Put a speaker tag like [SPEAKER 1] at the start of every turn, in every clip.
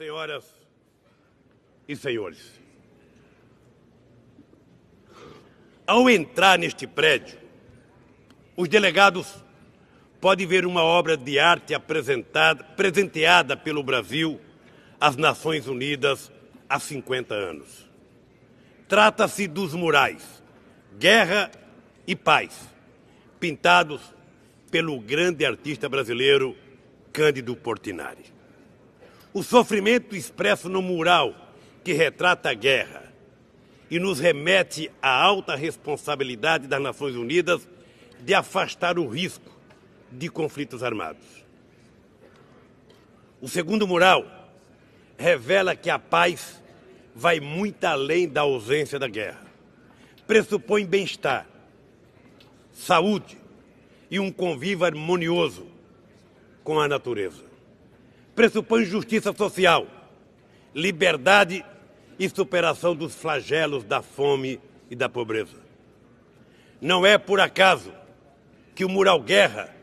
[SPEAKER 1] senhoras e senhores. Ao entrar neste prédio, os delegados podem ver uma obra de arte apresentada, presenteada pelo Brasil às Nações Unidas há 50 anos. Trata-se dos murais Guerra e Paz, pintados pelo grande artista brasileiro Cândido Portinari o sofrimento expresso no mural que retrata a guerra e nos remete à alta responsabilidade das Nações Unidas de afastar o risco de conflitos armados. O segundo mural revela que a paz vai muito além da ausência da guerra. Pressupõe bem-estar, saúde e um convívio harmonioso com a natureza pressupõe justiça social, liberdade e superação dos flagelos da fome e da pobreza. Não é por acaso que o mural guerra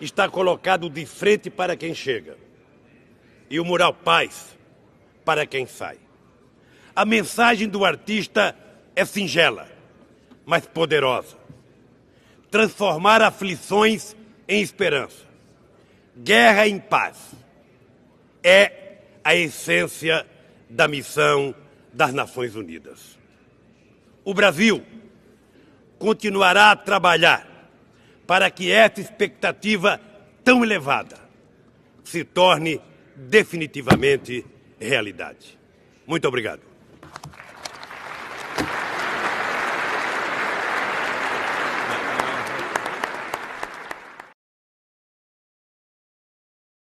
[SPEAKER 1] está colocado de frente para quem chega e o mural paz para quem sai. A mensagem do artista é singela, mas poderosa. Transformar aflições em esperança, guerra em paz é a essência da missão das Nações Unidas. O Brasil continuará a trabalhar para que essa expectativa tão elevada se torne definitivamente realidade. Muito obrigado.